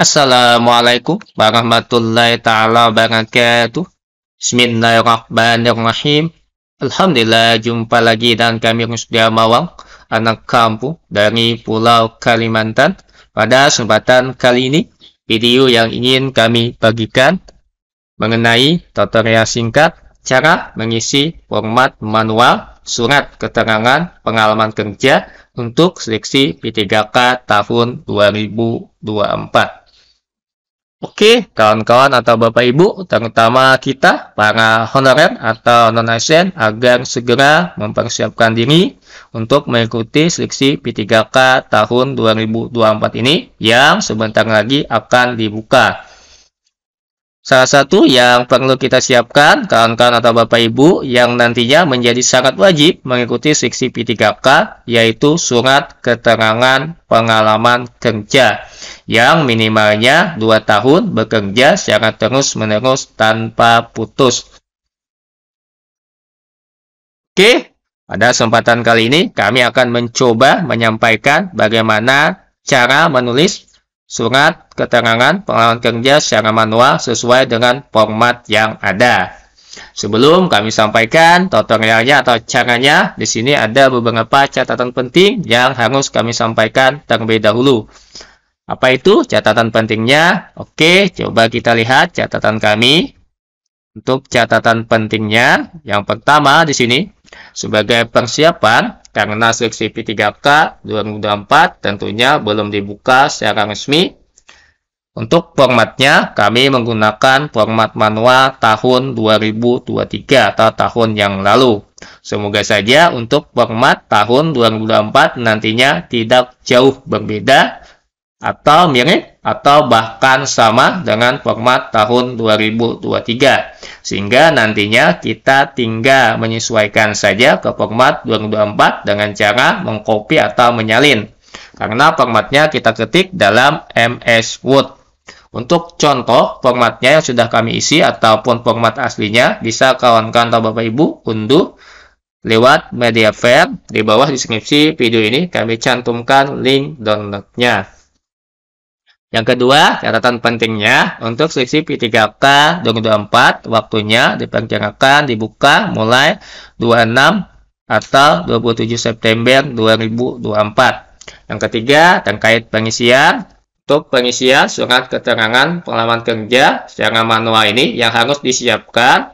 Assalamualaikum warahmatullahi taala wabarakatuh. Bismillahirrahmanirrahim. Alhamdulillah jumpa lagi dan kami Rusdia Mawang, anak kampung dari Pulau Kalimantan. Pada kesempatan kali ini, video yang ingin kami bagikan mengenai tutorial singkat cara mengisi format manual surat keterangan pengalaman kerja untuk seleksi P3K tahun 2024. Oke, kawan-kawan atau Bapak Ibu, terutama kita, para honorer atau non-asn, agar segera mempersiapkan diri untuk mengikuti seleksi P3K tahun 2024 ini yang sebentar lagi akan dibuka. Salah satu yang perlu kita siapkan, kawan-kawan atau Bapak Ibu, yang nantinya menjadi sangat wajib mengikuti seksi P3K, yaitu surat keterangan pengalaman kerja, yang minimalnya 2 tahun bekerja secara terus-menerus tanpa putus. Oke, pada kesempatan kali ini kami akan mencoba menyampaikan bagaimana cara menulis surat keterangan pengalaman kerja secara manual sesuai dengan format yang ada. Sebelum kami sampaikan tutorialnya atau caranya, di sini ada beberapa catatan penting yang harus kami sampaikan terlebih dahulu. Apa itu catatan pentingnya? Oke, coba kita lihat catatan kami. Untuk catatan pentingnya, yang pertama di sini sebagai persiapan, karena seleksi P3K 2024 tentunya belum dibuka secara resmi, untuk formatnya, kami menggunakan format manual tahun 2023 atau tahun yang lalu. Semoga saja untuk format tahun 2024 nantinya tidak jauh berbeda atau mirip atau bahkan sama dengan format tahun 2023 sehingga nantinya kita tinggal menyesuaikan saja ke format 2024 dengan cara mengcopy atau menyalin karena formatnya kita ketik dalam MS Word untuk contoh formatnya yang sudah kami isi ataupun format aslinya bisa kawan-kawan atau Bapak Ibu unduh lewat media fair di bawah deskripsi video ini kami cantumkan link downloadnya. Yang kedua, catatan pentingnya untuk seleksi P3K 2024 waktunya diperkirakan dibuka mulai 26 atau 27 September 2024. Yang ketiga, terkait pengisian untuk pengisian surat keterangan pengalaman kerja secara manual ini yang harus disiapkan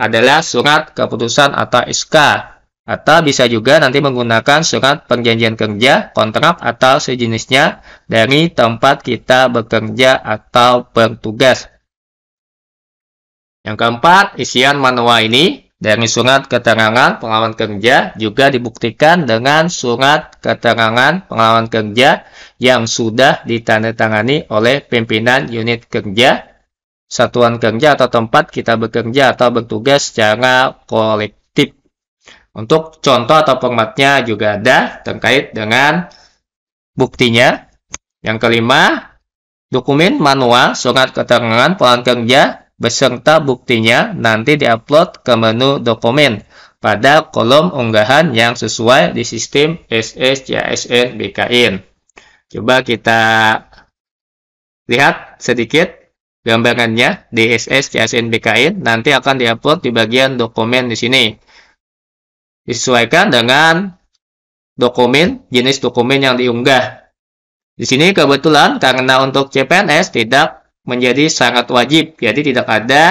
adalah surat keputusan atau SK atau bisa juga nanti menggunakan surat perjanjian kerja, kontrak, atau sejenisnya dari tempat kita bekerja atau bertugas. Yang keempat, isian manual ini dari surat keterangan pengalaman kerja juga dibuktikan dengan surat keterangan pengalaman kerja yang sudah ditandatangani oleh pimpinan unit kerja, satuan kerja atau tempat kita bekerja atau bertugas secara kolektif. Untuk contoh atau formatnya juga ada terkait dengan buktinya. Yang kelima, dokumen manual surat keterangan pelan kerja beserta buktinya nanti diupload ke menu dokumen pada kolom unggahan yang sesuai di sistem SSJSN BKN. Coba kita lihat sedikit gambarannya di SSJSN BKN nanti akan diupload di bagian dokumen di sini disesuaikan dengan dokumen, jenis dokumen yang diunggah. Di sini kebetulan karena untuk CPNS tidak menjadi sangat wajib, jadi tidak ada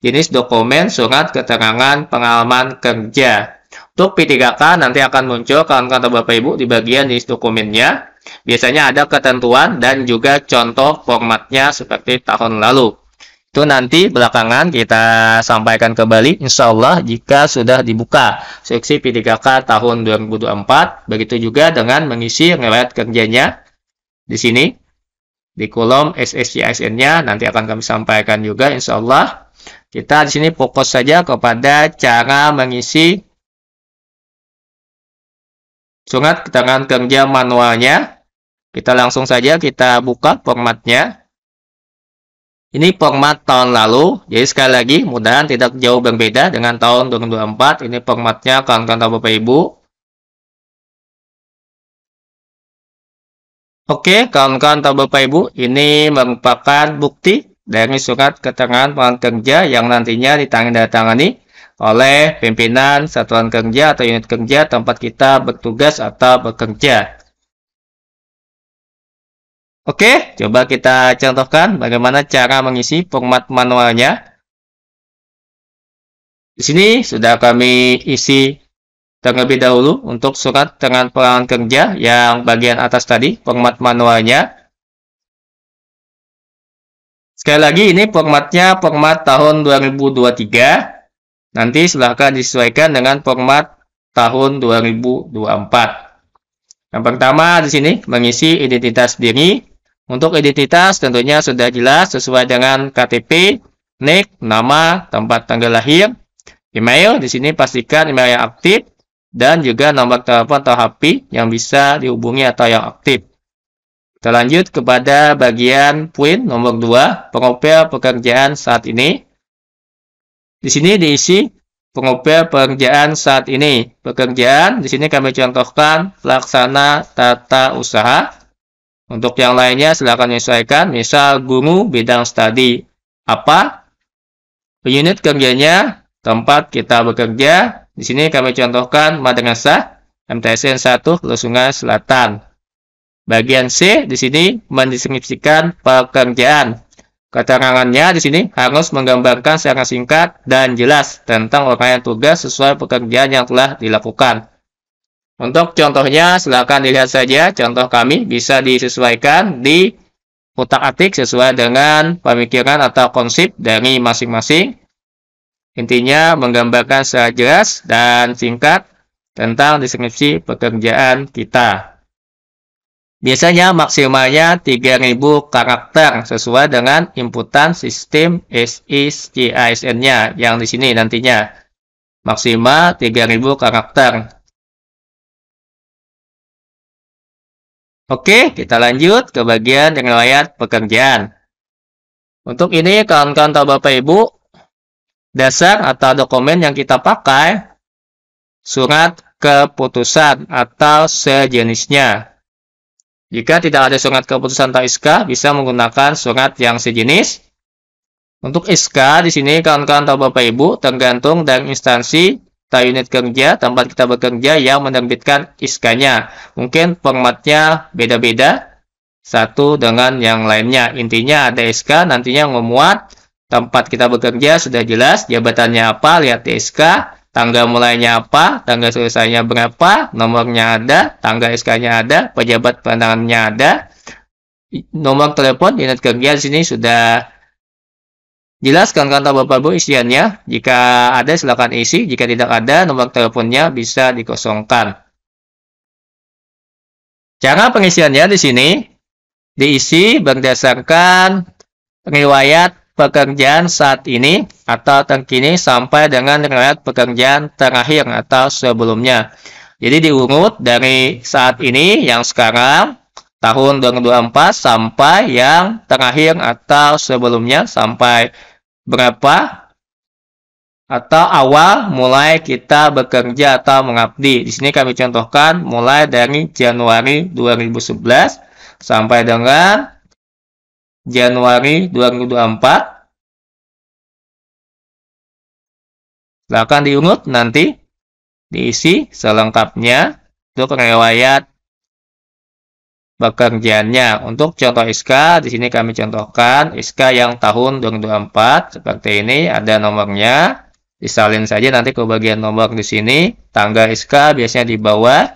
jenis dokumen surat keterangan pengalaman kerja. Untuk P3K nanti akan muncul kawan-kawan Bapak Ibu di bagian jenis dokumennya. Biasanya ada ketentuan dan juga contoh formatnya seperti tahun lalu itu nanti belakangan kita sampaikan ke Bali, insya Allah jika sudah dibuka seksi P3K tahun 2024 begitu juga dengan mengisi riwayat kerjanya di sini di kolom SSCISN-nya nanti akan kami sampaikan juga insya Allah kita di sini fokus saja kepada cara mengisi surat keterangan kerja manualnya kita langsung saja kita buka formatnya ini format tahun lalu, jadi sekali lagi mudah mudahan tidak jauh berbeda dengan tahun 2024. Ini formatnya kawan-kawan tahu Bapak Ibu. Oke, kawan-kawan tahu Bapak Ibu, ini merupakan bukti dari surat keterangan peran kerja yang nantinya ditangani oleh pimpinan satuan kerja atau unit kerja tempat kita bertugas atau bekerja. Oke, coba kita contohkan bagaimana cara mengisi format manualnya. Di sini sudah kami isi terlebih dahulu untuk surat dengan perangkat kerja yang bagian atas tadi, format manualnya. Sekali lagi ini formatnya format tahun 2023. Nanti silahkan disesuaikan dengan format tahun 2024. Yang pertama di sini mengisi identitas diri, untuk identitas tentunya sudah jelas sesuai dengan KTP, NIK, nama, tempat tanggal lahir, email. Di sini pastikan email yang aktif dan juga nomor telepon atau HP yang bisa dihubungi atau yang aktif. Kita lanjut kepada bagian poin nomor 2, pengopel pekerjaan saat ini. Di sini diisi pengopel pekerjaan saat ini. Pekerjaan, di sini kami contohkan pelaksana tata usaha. Untuk yang lainnya silahkan menyesuaikan, misal guru bidang studi. Apa? Unit kerjanya, tempat kita bekerja. Di sini kami contohkan madrasah MTSN 1 Lesungan Selatan. Bagian C di sini mendeskripsikan pekerjaan. Keterangannya di sini harus menggambarkan secara singkat dan jelas tentang orang yang tugas sesuai pekerjaan yang telah dilakukan. Untuk contohnya, silakan dilihat saja. Contoh kami bisa disesuaikan di otak atik sesuai dengan pemikiran atau konsep dari masing-masing. Intinya menggambarkan secara jelas dan singkat tentang deskripsi pekerjaan kita. Biasanya maksimalnya 3000 karakter sesuai dengan inputan sistem SIS nya yang di sini nantinya. Maksimal 3000 karakter. Oke, kita lanjut ke bagian yang layar pekerjaan. Untuk ini, kawan-kawan atau Bapak Ibu, dasar atau dokumen yang kita pakai, surat keputusan atau sejenisnya. Jika tidak ada surat keputusan atau SK, bisa menggunakan surat yang sejenis. Untuk SK di sini kawan-kawan atau Bapak Ibu tergantung dari instansi kita unit kerja, tempat kita bekerja yang menerbitkan ISKanya Mungkin formatnya beda-beda, satu dengan yang lainnya. Intinya ada SK, nantinya memuat tempat kita bekerja sudah jelas, jabatannya apa, lihat di SK, tangga mulainya apa, tangga selesainya berapa, nomornya ada, tangga SK-nya ada, pejabat penanganannya ada, nomor telepon unit kerja di sini sudah Jelaskan kata Bapak Ibu isiannya. Jika ada silakan isi, jika tidak ada nomor teleponnya bisa dikosongkan. Cara pengisiannya di sini diisi berdasarkan riwayat pekerjaan saat ini atau terkini sampai dengan riwayat pekerjaan terakhir atau sebelumnya. Jadi diurut dari saat ini yang sekarang tahun 2024 sampai yang terakhir atau sebelumnya sampai berapa atau awal mulai kita bekerja atau mengabdi. Di sini kami contohkan mulai dari Januari 2011 sampai dengan Januari 2024. Silahkan diungut nanti diisi selengkapnya untuk riwayat Bekerjanya Untuk contoh SK, di sini kami contohkan SK yang tahun 2024 seperti ini ada nomornya. Disalin saja nanti ke bagian nomor di sini. Tangga SK biasanya di bawah.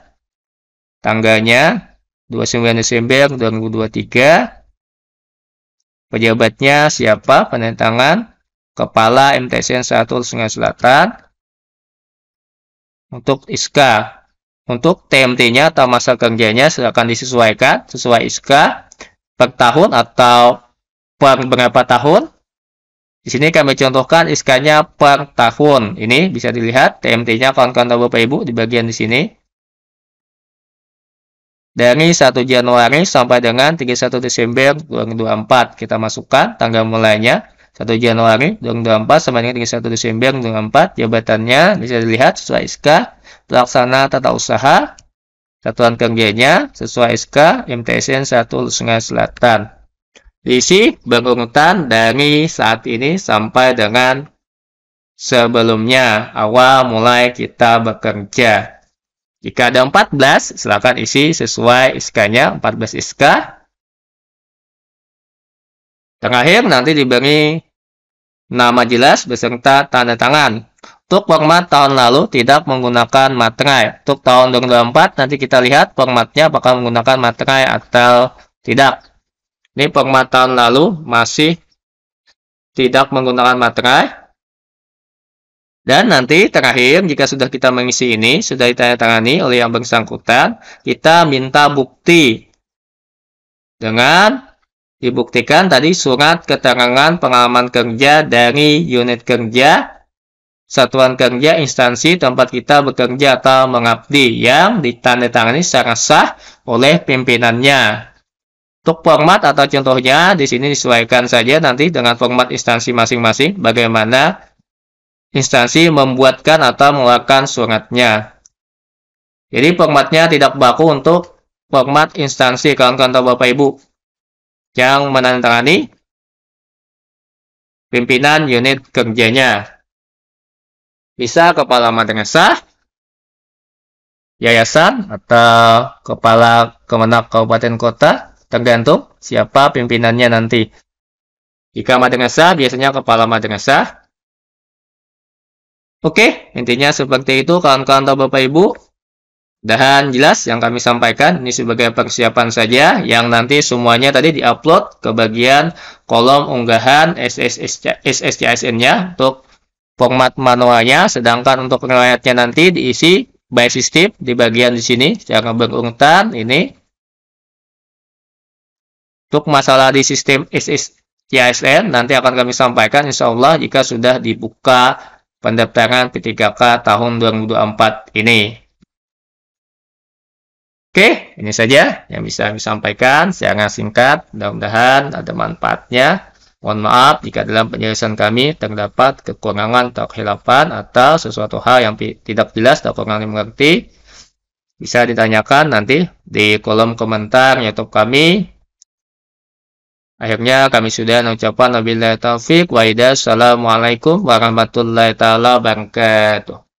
tangganya 29 Desember 2023. Pejabatnya siapa? Penentangan Kepala MTSN 1 Sungai Selatan. Untuk SK untuk TMT-nya atau masa kerjanya silakan disesuaikan sesuai SK per tahun atau per berapa tahun. Di sini kami contohkan SK-nya per tahun. Ini bisa dilihat TMT-nya kawan-kawan Bapak Ibu di bagian di sini. Dari 1 Januari sampai dengan 31 Desember 2024 kita masukkan tanggal mulainya. 1 Januari 2024 sampai dengan 31 Desember 2024 jabatannya bisa dilihat sesuai SK pelaksana tata usaha satuan kerjanya sesuai SK MTSN 1 Sungai Selatan diisi berurutan dari saat ini sampai dengan sebelumnya awal mulai kita bekerja jika ada 14, silakan isi sesuai SK-nya, 14 SK. Terakhir, nanti diberi nama jelas beserta tanda tangan. Untuk format tahun lalu tidak menggunakan materai. Untuk tahun 2024 nanti kita lihat formatnya apakah menggunakan materai atau tidak. Ini format tahun lalu masih tidak menggunakan materai. Dan nanti terakhir, jika sudah kita mengisi ini, sudah ditandatangani oleh yang bersangkutan, kita minta bukti dengan dibuktikan tadi surat keterangan pengalaman kerja dari unit kerja, satuan kerja, instansi tempat kita bekerja atau mengabdi yang ditandatangani secara sah oleh pimpinannya. Untuk format atau contohnya di sini disesuaikan saja nanti dengan format instansi masing-masing bagaimana instansi membuatkan atau mengeluarkan suratnya. Jadi formatnya tidak baku untuk format instansi kawan-kawan Bapak Ibu yang menandatangani pimpinan unit kerjanya. Bisa kepala madrasah, yayasan, atau kepala kemenak kabupaten kota, tergantung siapa pimpinannya nanti. Jika madrasah, biasanya kepala madrasah. Oke, intinya seperti itu kawan-kawan atau Bapak Ibu. Dan jelas yang kami sampaikan ini sebagai persiapan saja yang nanti semuanya tadi diupload ke bagian kolom unggahan SSCSN-nya untuk format manualnya, sedangkan untuk riwayatnya nanti diisi by system di bagian di sini secara berurutan ini. Untuk masalah di sistem SSCSN nanti akan kami sampaikan insya Allah jika sudah dibuka pendaftaran P3K tahun 2024 ini. Oke, ini saja yang bisa kami sampaikan Saya singkat. Mudah-mudahan ada manfaatnya. Mohon maaf jika dalam penjelasan kami terdapat kekurangan atau kehilafan atau sesuatu hal yang tidak jelas atau kurang dimengerti. Bisa ditanyakan nanti di kolom komentar YouTube kami. Akhirnya kami sudah mengucapkan wabillahi taufik wa hidayah. Assalamualaikum warahmatullahi taala wabarakatuh.